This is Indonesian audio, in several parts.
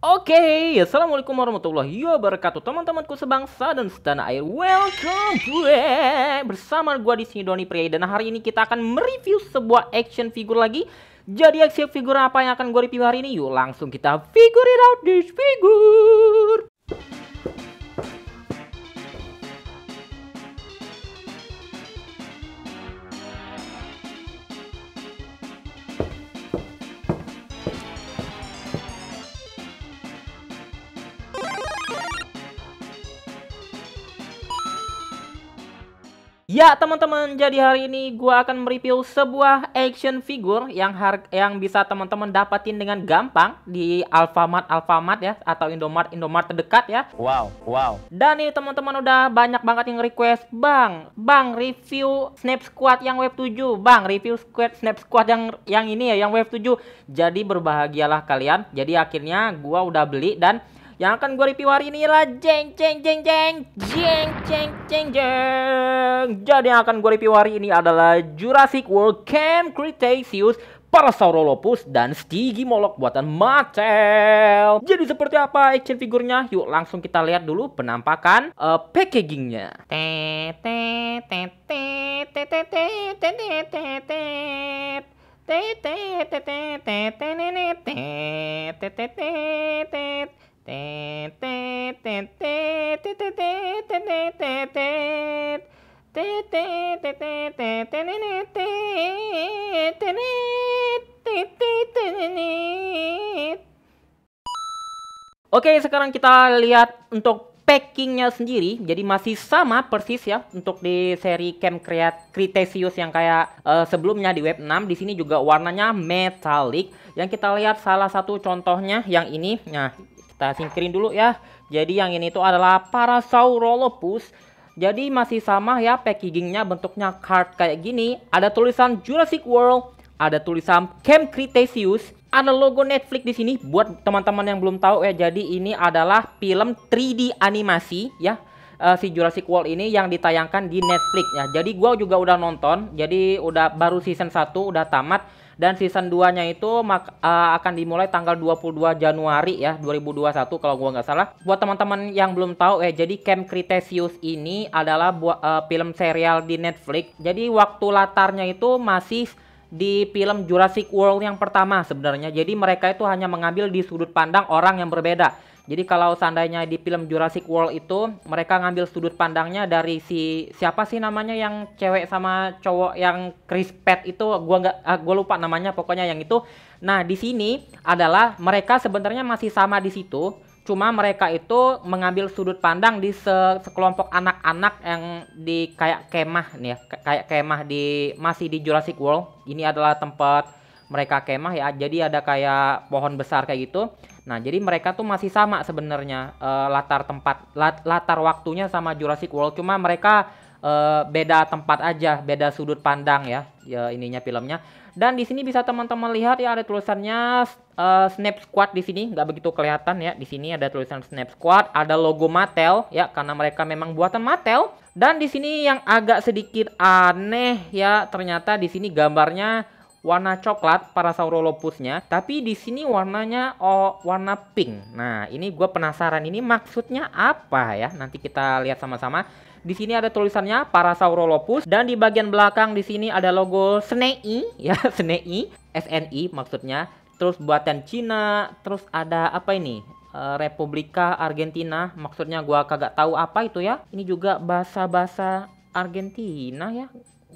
Oke, okay, assalamualaikum warahmatullahi wabarakatuh, teman-temanku sebangsa dan setanah air. Welcome back bersama gua di sini Doni Pria dan hari ini kita akan mereview sebuah action figure lagi. Jadi action figure apa yang akan gua review hari ini? Yuk langsung kita figure it out this figure. Ya teman-teman, jadi hari ini gue akan mereview sebuah action figure yang yang bisa teman-teman dapatin dengan gampang di Alfamart Alfamart ya atau Indomart Indomart terdekat ya. Wow, wow. Dan ini teman-teman udah banyak banget yang request, Bang, Bang review Snap Squad yang Web 7, Bang review Squad Snap Squad yang yang ini ya yang Web 7. Jadi berbahagialah kalian. Jadi akhirnya gue udah beli dan yang akan gue review hari ini adalah jeng jeng jeng jeng jeng jeng jeng jeng. Jadi yang akan gue review hari ini adalah Jurassic World Camp Cretaceous Parasaurolophus dan Stigimolok buatan Mattel. Jadi seperti apa action figurnya? Yuk langsung kita lihat dulu penampakan uh, packagingnya. Oke, sekarang kita lihat untuk packingnya sendiri. Jadi masih sama persis ya untuk di seri Camp Create Cretaceous yang kayak uh, sebelumnya di Web 6. Di sini juga warnanya metalik. Yang kita lihat salah satu contohnya yang ini. Nah, kita singkirin dulu ya. Jadi yang ini tuh adalah Parasaurolophus. Jadi masih sama ya packagingnya bentuknya card kayak gini. Ada tulisan Jurassic World, ada tulisan Camp Cretaceous, ada logo Netflix di sini buat teman-teman yang belum tahu ya. Jadi ini adalah film 3D animasi ya uh, si Jurassic World ini yang ditayangkan di Netflix ya. Jadi gua juga udah nonton, jadi udah baru season 1 udah tamat dan season 2-nya itu uh, akan dimulai tanggal 22 Januari ya 2021 kalau gua nggak salah. Buat teman-teman yang belum tahu eh jadi Camp Cretaceous ini adalah buat uh, film serial di Netflix. Jadi waktu latarnya itu masih di film Jurassic World yang pertama sebenarnya. Jadi mereka itu hanya mengambil di sudut pandang orang yang berbeda. Jadi kalau seandainya di film Jurassic World itu mereka ngambil sudut pandangnya dari si siapa sih namanya yang cewek sama cowok yang Chris Pratt itu gua nggak ah, gua lupa namanya pokoknya yang itu. Nah, di sini adalah mereka sebenarnya masih sama di situ, cuma mereka itu mengambil sudut pandang di se sekelompok anak-anak yang di kayak kemah nih ya, kayak kemah di masih di Jurassic World. Ini adalah tempat mereka kemah ya. Jadi ada kayak pohon besar kayak gitu. Nah, jadi mereka tuh masih sama sebenarnya uh, latar tempat lat, latar waktunya sama Jurassic World, cuma mereka uh, beda tempat aja, beda sudut pandang ya, ya ininya filmnya. Dan di sini bisa teman-teman lihat ya ada tulisannya uh, Snap Squad di sini, nggak begitu kelihatan ya. Di sini ada tulisan Snap Squad, ada logo Mattel ya karena mereka memang buatan Mattel. Dan di sini yang agak sedikit aneh ya, ternyata di sini gambarnya warna coklat para saurolopusnya, tapi di sini warnanya oh, warna pink. Nah, ini gue penasaran ini maksudnya apa ya? Nanti kita lihat sama-sama. Di sini ada tulisannya para saurolopus dan di bagian belakang di sini ada logo Snei ya, Snei, SNI maksudnya. Terus buatan Cina, terus ada apa ini? Eh, Republika Argentina maksudnya gue kagak tahu apa itu ya ini juga bahasa-bahasa Argentina ya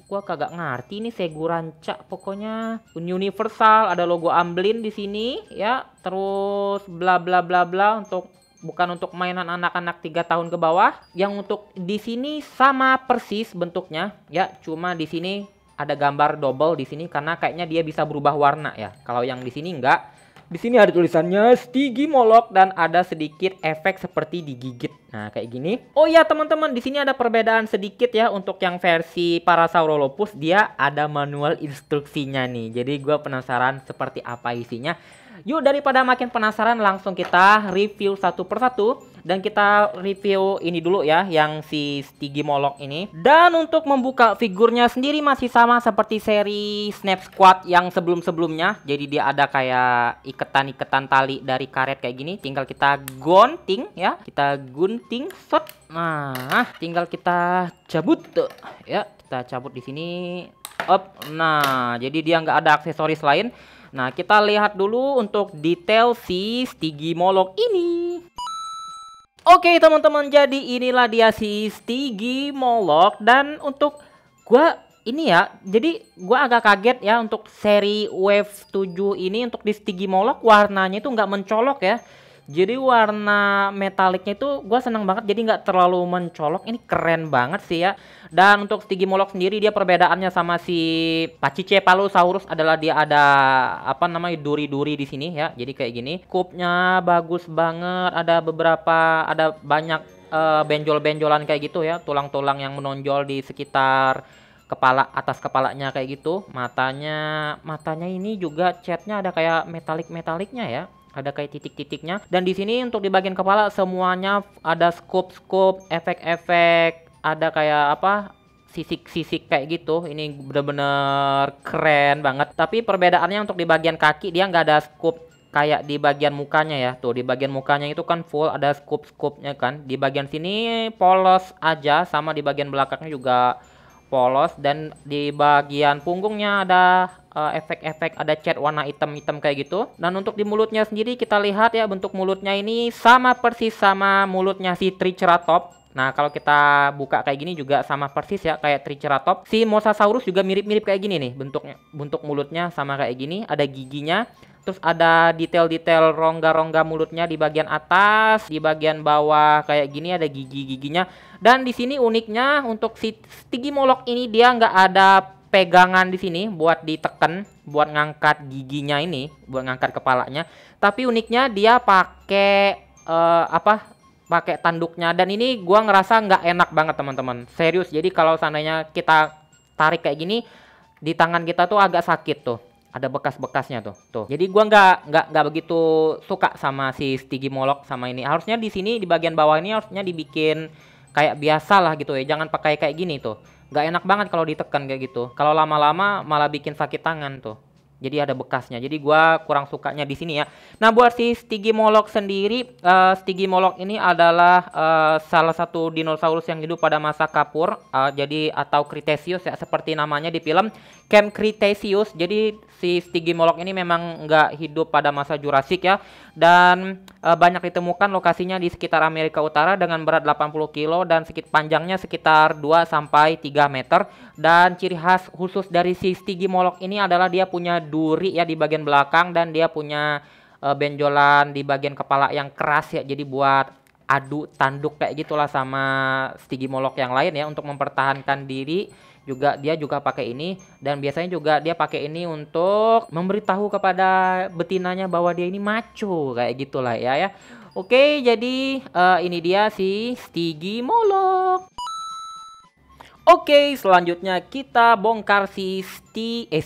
gua kagak ngerti nih seguranca pokoknya universal ada logo Amblin di sini ya terus bla bla bla bla untuk bukan untuk mainan anak-anak tiga tahun ke bawah. Yang untuk di sini sama persis bentuknya ya, cuma di sini ada gambar double di sini karena kayaknya dia bisa berubah warna ya. Kalau yang di sini enggak. Di sini ada tulisannya Stigi Molok dan ada sedikit efek seperti digigit. Nah, kayak gini. Oh iya, teman-teman, di sini ada perbedaan sedikit ya untuk yang versi Parasaurolophus dia ada manual instruksinya nih. Jadi gua penasaran seperti apa isinya. Yuk daripada makin penasaran langsung kita review satu persatu dan kita review ini dulu ya yang si Stigi Molok ini dan untuk membuka figurnya sendiri masih sama seperti seri Snap Squad yang sebelum-sebelumnya jadi dia ada kayak iketan-iketan tali dari karet kayak gini tinggal kita gunting ya kita gunting shot nah tinggal kita cabut tuh ya kita cabut di sini up nah jadi dia nggak ada aksesoris lain Nah, kita lihat dulu untuk detail si Stigimolok ini. Oke, teman-teman, jadi inilah dia si Stigimolok dan untuk gua ini ya, jadi gua agak kaget ya untuk seri Wave 7 ini untuk di Stigimolok warnanya itu nggak mencolok ya. Jadi warna metaliknya itu gue seneng banget jadi nggak terlalu mencolok. Ini keren banget sih ya. Dan untuk Stigimolok sendiri dia perbedaannya sama si Pacice Palosaurus adalah dia ada apa namanya duri-duri di sini ya. Jadi kayak gini. Kupnya bagus banget. Ada beberapa ada banyak uh, benjol-benjolan kayak gitu ya. Tulang-tulang yang menonjol di sekitar kepala atas kepalanya kayak gitu matanya matanya ini juga catnya ada kayak metalik metaliknya ya ada kayak titik-titiknya dan di sini untuk di bagian kepala semuanya ada scope-scope efek-efek ada kayak apa sisik-sisik kayak gitu ini bener-bener keren banget tapi perbedaannya untuk di bagian kaki dia nggak ada scope kayak di bagian mukanya ya tuh di bagian mukanya itu kan full ada scope-scope-nya kan di bagian sini polos aja sama di bagian belakangnya juga polos dan di bagian punggungnya ada Eh, efek-efek uh, ada cat warna hitam-hitam kayak gitu. Dan untuk di mulutnya sendiri kita lihat ya bentuk mulutnya ini sama persis sama mulutnya si Triceratops. Nah, kalau kita buka kayak gini juga sama persis ya kayak Triceratops. Si Mosasaurus juga mirip-mirip kayak gini nih bentuknya. Bentuk mulutnya sama kayak gini, ada giginya. Terus ada detail-detail rongga-rongga mulutnya di bagian atas, di bagian bawah kayak gini ada gigi-giginya. Dan di sini uniknya untuk si Stigimolok ini dia nggak ada pegangan di sini buat ditekan buat ngangkat giginya ini, buat ngangkat kepalanya. Tapi uniknya dia pakai uh, apa? Pakai tanduknya dan ini gua ngerasa nggak enak banget teman-teman. Serius. Jadi kalau seandainya kita tarik kayak gini di tangan kita tuh agak sakit tuh. Ada bekas-bekasnya tuh. Tuh. Jadi gua nggak nggak nggak begitu suka sama si stigimolok sama ini. Harusnya di sini di bagian bawah ini harusnya dibikin kayak biasa lah gitu ya. Jangan pakai kayak gini tuh nggak enak banget kalau ditekan kayak gitu kalau lama-lama malah bikin sakit tangan tuh jadi ada bekasnya jadi gua kurang sukanya di sini ya nah buat si stegimolok sendiri uh, ini adalah uh, salah satu dinosaurus yang hidup pada masa kapur uh, jadi atau Cretaceous ya seperti namanya di film Camp Cretaceous jadi si stegimolok ini memang nggak hidup pada masa jurassic ya dan uh, banyak ditemukan lokasinya di sekitar Amerika Utara dengan berat 80 kilo dan sekitar panjangnya sekitar 2 sampai 3 meter dan ciri khas khusus dari si stegimolok ini adalah dia punya duri ya di bagian belakang dan dia punya uh, benjolan di bagian kepala yang keras ya. Jadi buat adu tanduk kayak gitulah sama stigimolok yang lain ya untuk mempertahankan diri juga dia juga pakai ini dan biasanya juga dia pakai ini untuk memberitahu kepada betinanya bahwa dia ini maco kayak gitulah ya ya oke jadi uh, ini dia si stigimolok Oke, selanjutnya kita bongkar si Sti, eh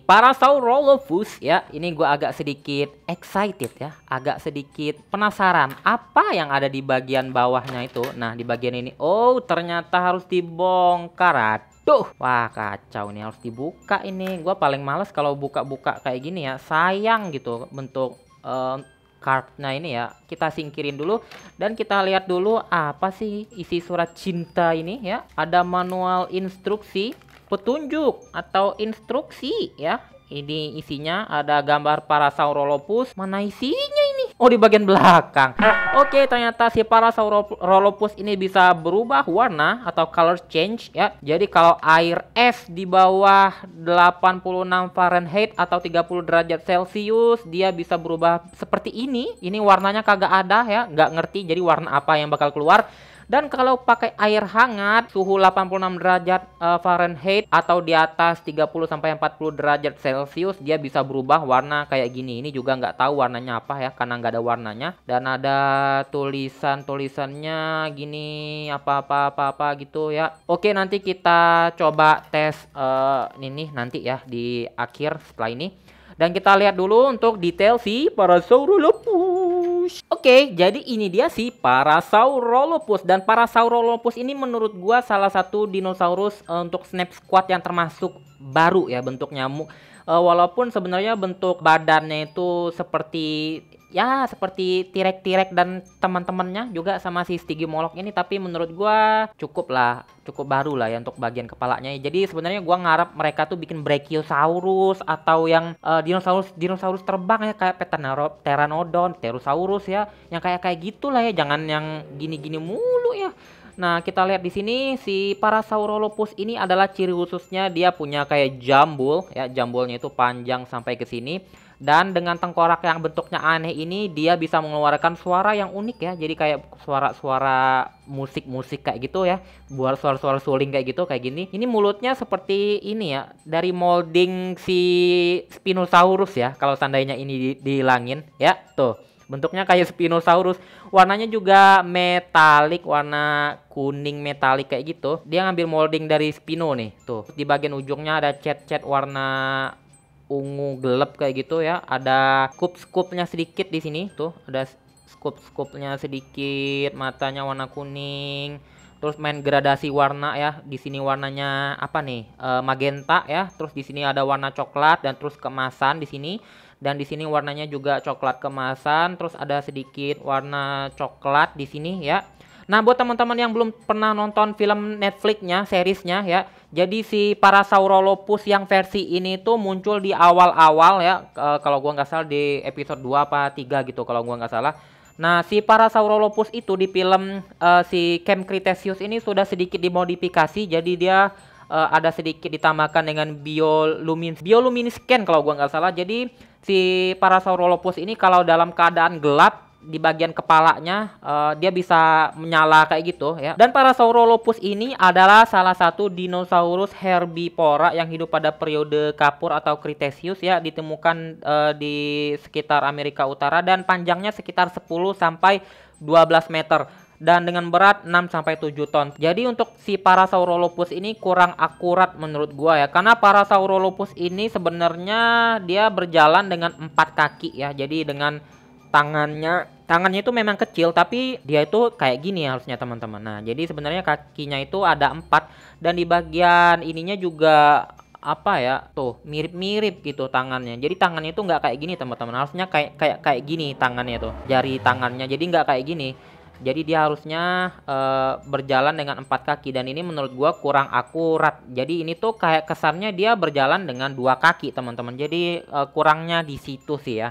para Parasaurolophus ya. Ini gue agak sedikit excited ya, agak sedikit penasaran apa yang ada di bagian bawahnya itu. Nah, di bagian ini, oh ternyata harus dibongkar. Aduh, wah kacau nih harus dibuka ini. Gue paling males kalau buka-buka kayak gini ya, sayang gitu bentuk uh, cardnya ini ya kita singkirin dulu dan kita lihat dulu apa sih isi surat cinta ini ya ada manual instruksi petunjuk atau instruksi ya ini isinya ada gambar para sauropus. mana isinya Oh, di bagian belakang. Oke, okay, ternyata si Parasaurolophus ini bisa berubah warna atau color change ya. Jadi kalau air es di bawah 86 Fahrenheit atau 30 derajat Celcius, dia bisa berubah seperti ini. Ini warnanya kagak ada ya, nggak ngerti jadi warna apa yang bakal keluar. Dan kalau pakai air hangat suhu 86 derajat uh, Fahrenheit atau di atas 30 sampai 40 derajat Celcius dia bisa berubah warna kayak gini. Ini juga nggak tahu warnanya apa ya karena nggak ada warnanya dan ada tulisan-tulisannya gini apa-apa apa-apa gitu ya. Oke, nanti kita coba tes uh, ini nanti ya di akhir setelah ini. Dan kita lihat dulu untuk detail si Parasaurolophus. Oke, jadi ini dia si Parasaurolophus dan Parasaurolophus ini menurut gua salah satu dinosaurus eh, untuk Snap Squad yang termasuk baru ya bentuk nyamuk. Eh, walaupun sebenarnya bentuk badannya itu seperti ya seperti Tirek-Tirek dan teman-temannya juga sama si Stigi Molok ini tapi menurut gua cukup lah cukup baru lah ya untuk bagian kepalanya jadi sebenarnya gua ngarap mereka tuh bikin Brachiosaurus atau yang uh, dinosaurus dinosaurus terbang ya kayak Petanaro, Pteranodon, Pterosaurus ya yang kayak kayak gitulah ya jangan yang gini-gini mulu ya Nah, kita lihat di sini si Parasaurolophus ini adalah ciri khususnya dia punya kayak jambul ya, jambulnya itu panjang sampai ke sini dan dengan tengkorak yang bentuknya aneh ini dia bisa mengeluarkan suara yang unik ya. Jadi kayak suara-suara musik-musik kayak gitu ya. Buat suara-suara suling kayak gitu kayak gini. Ini mulutnya seperti ini ya, dari molding si Spinosaurus ya kalau seandainya ini di dihilangin ya. Tuh. Bentuknya kayak Spinosaurus. Warnanya juga metalik, warna kuning metalik kayak gitu. Dia ngambil molding dari Spino nih, tuh. Di bagian ujungnya ada cat-cat warna ungu gelap kayak gitu ya. Ada scoop-scoopnya sedikit di sini, tuh. Ada scoop-scoopnya sedikit, matanya warna kuning terus main gradasi warna ya di sini warnanya apa nih e, magenta ya terus di sini ada warna coklat dan terus kemasan di sini dan di sini warnanya juga coklat kemasan terus ada sedikit warna coklat di sini ya Nah, buat teman-teman yang belum pernah nonton film Netflix-nya, seriesnya ya. Jadi si para Parasaurolophus yang versi ini tuh muncul di awal-awal ya. E, kalau gua nggak salah di episode 2 apa 3 gitu kalau gua nggak salah. Nah, si para Parasaurolophus itu di film uh, si Camp Cretaceous ini sudah sedikit dimodifikasi jadi dia uh, ada sedikit ditambahkan dengan biolumin bioluminescent kalau gua nggak salah. Jadi si Parasaurolophus ini kalau dalam keadaan gelap di bagian kepalanya uh, dia bisa menyala kayak gitu ya. Dan Parasaurolophus ini adalah salah satu dinosaurus herbivora yang hidup pada periode Kapur atau Cretaceous ya, ditemukan uh, di sekitar Amerika Utara dan panjangnya sekitar 10 sampai 12 meter dan dengan berat 6 sampai 7 ton. Jadi untuk si Parasaurolophus ini kurang akurat menurut gua ya. Karena Parasaurolophus ini sebenarnya dia berjalan dengan empat kaki ya. Jadi dengan tangannya tangannya itu memang kecil tapi dia itu kayak gini ya harusnya teman-teman nah jadi sebenarnya kakinya itu ada empat dan di bagian ininya juga apa ya tuh mirip-mirip gitu tangannya jadi tangannya itu nggak kayak gini teman-teman harusnya kayak kayak kayak gini tangannya tuh jari tangannya jadi nggak kayak gini jadi dia harusnya e, berjalan dengan empat kaki dan ini menurut gua kurang akurat. Jadi ini tuh kayak kesannya dia berjalan dengan dua kaki teman-teman. Jadi e, kurangnya di situ sih ya.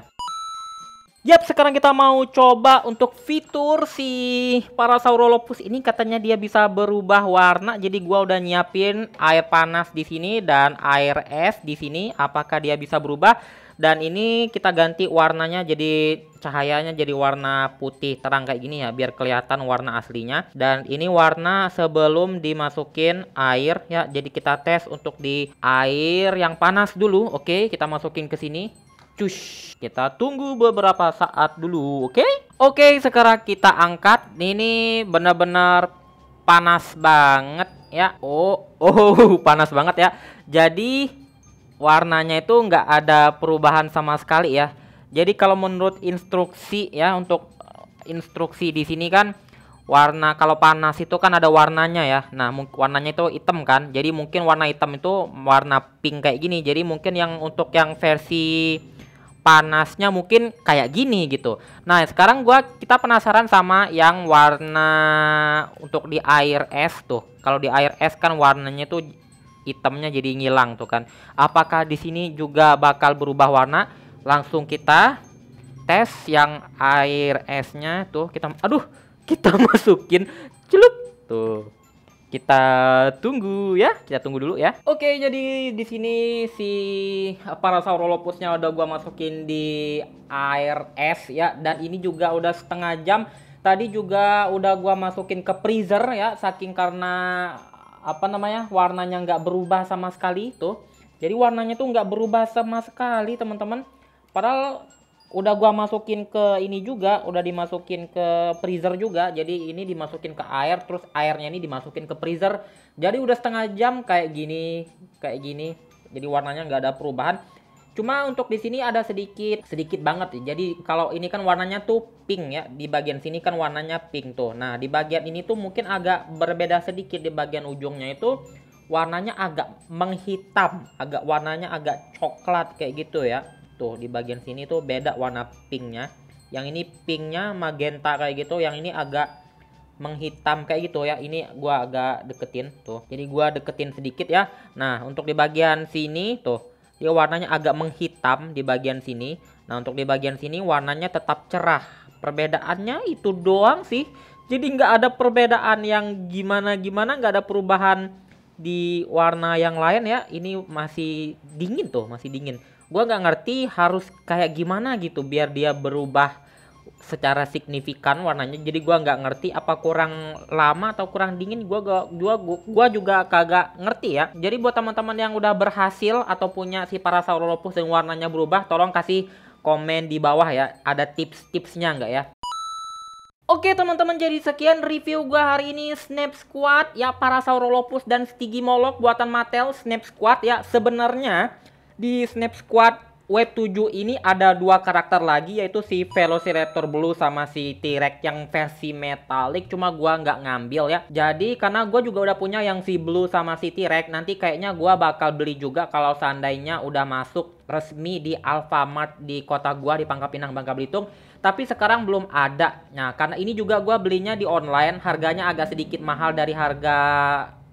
Yap, sekarang kita mau coba untuk fitur si Parasaurolophus ini katanya dia bisa berubah warna. Jadi gua udah nyiapin air panas di sini dan air es di sini. Apakah dia bisa berubah? Dan ini kita ganti warnanya jadi cahayanya jadi warna putih terang kayak gini ya biar kelihatan warna aslinya dan ini warna sebelum dimasukin air ya jadi kita tes untuk di air yang panas dulu oke kita masukin ke sini cus kita tunggu beberapa saat dulu oke oke okay, sekarang kita angkat ini benar-benar panas banget ya oh oh panas banget ya jadi warnanya itu nggak ada perubahan sama sekali ya. Jadi kalau menurut instruksi ya untuk eh, instruksi di sini kan warna kalau panas itu kan ada warnanya ya. Nah, warnanya itu hitam kan. Jadi mungkin warna hitam itu warna pink kayak gini. Jadi mungkin yang untuk yang versi panasnya mungkin kayak gini gitu. Nah, sekarang gua kita penasaran sama yang warna untuk di air es tuh. Kalau di air es kan warnanya tuh hitamnya jadi ngilang tuh kan. Apakah di sini juga bakal berubah warna? Langsung kita tes yang air esnya tuh kita aduh, kita masukin celup tuh kita tunggu ya kita tunggu dulu ya oke jadi di sini si parasaurolopusnya udah gua masukin di air es ya dan ini juga udah setengah jam tadi juga udah gua masukin ke freezer ya saking karena apa namanya warnanya nggak berubah sama sekali tuh jadi warnanya tuh nggak berubah sama sekali teman-teman padahal udah gua masukin ke ini juga udah dimasukin ke freezer juga jadi ini dimasukin ke air terus airnya ini dimasukin ke freezer jadi udah setengah jam kayak gini kayak gini jadi warnanya nggak ada perubahan Cuma untuk di sini ada sedikit sedikit banget. Jadi kalau ini kan warnanya tuh pink ya. Di bagian sini kan warnanya pink tuh. Nah, di bagian ini tuh mungkin agak berbeda sedikit di bagian ujungnya itu warnanya agak menghitam, agak warnanya agak coklat kayak gitu ya. Tuh di bagian sini tuh beda warna pinknya. Yang ini pinknya magenta kayak gitu, yang ini agak menghitam kayak gitu ya. Ini gua agak deketin tuh. Jadi gua deketin sedikit ya. Nah, untuk di bagian sini tuh dia warnanya agak menghitam di bagian sini. Nah untuk di bagian sini warnanya tetap cerah. Perbedaannya itu doang sih. Jadi nggak ada perbedaan yang gimana-gimana, nggak ada perubahan di warna yang lain ya. Ini masih dingin tuh, masih dingin. Gue nggak ngerti harus kayak gimana gitu biar dia berubah secara signifikan warnanya jadi gua nggak ngerti apa kurang lama atau kurang dingin gua gua gua, gua juga kagak ngerti ya jadi buat teman-teman yang udah berhasil atau punya si parasaurolophus yang warnanya berubah tolong kasih komen di bawah ya ada tips-tipsnya nggak ya Oke teman-teman jadi sekian review gua hari ini Snap Squad ya para dan Stigimolok buatan Mattel Snap Squad ya sebenarnya di Snap Squad web 7 ini ada dua karakter lagi yaitu si Velociraptor Blue sama si T-Rex yang versi metalik cuma gua nggak ngambil ya. Jadi karena gua juga udah punya yang si Blue sama si T-Rex nanti kayaknya gua bakal beli juga kalau seandainya udah masuk resmi di Alfamart di kota gua di Pangkal Pinang Bangka Belitung tapi sekarang belum ada. Nah, karena ini juga gua belinya di online, harganya agak sedikit mahal dari harga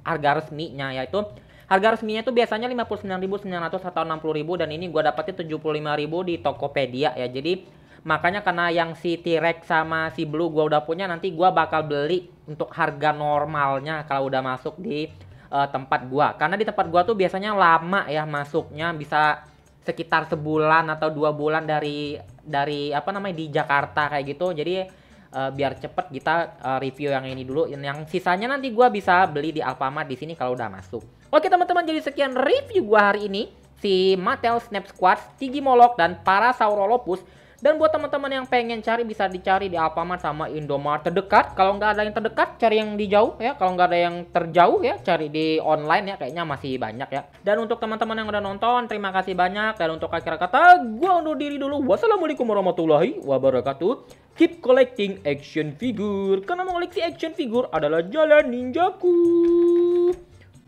harga resminya yaitu Harga resminya itu biasanya 59.900 atau 60.000 dan ini gua dapatnya 75.000 di Tokopedia ya. Jadi makanya karena yang si T-Rex sama si Blue gua udah punya nanti gua bakal beli untuk harga normalnya kalau udah masuk di uh, tempat gua karena di tempat gua tuh biasanya lama ya masuknya bisa sekitar sebulan atau dua bulan dari dari apa namanya di Jakarta kayak gitu jadi uh, biar cepet kita uh, review yang ini dulu yang sisanya nanti gua bisa beli di Alfamart di sini kalau udah masuk Oke teman-teman jadi sekian review gua hari ini si Mattel Snap Squad, Molok dan para Saurolopus. Dan buat teman-teman yang pengen cari bisa dicari di Alfamart sama Indomart terdekat. Kalau nggak ada yang terdekat, cari yang di jauh ya. Kalau nggak ada yang terjauh ya, cari di online ya. Kayaknya masih banyak ya. Dan untuk teman-teman yang udah nonton, terima kasih banyak. Dan untuk akhir kata, gue undur diri dulu. Wassalamualaikum warahmatullahi wabarakatuh. Keep collecting action figure. Karena mengoleksi action figure adalah jalan ninjaku.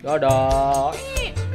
Dadah.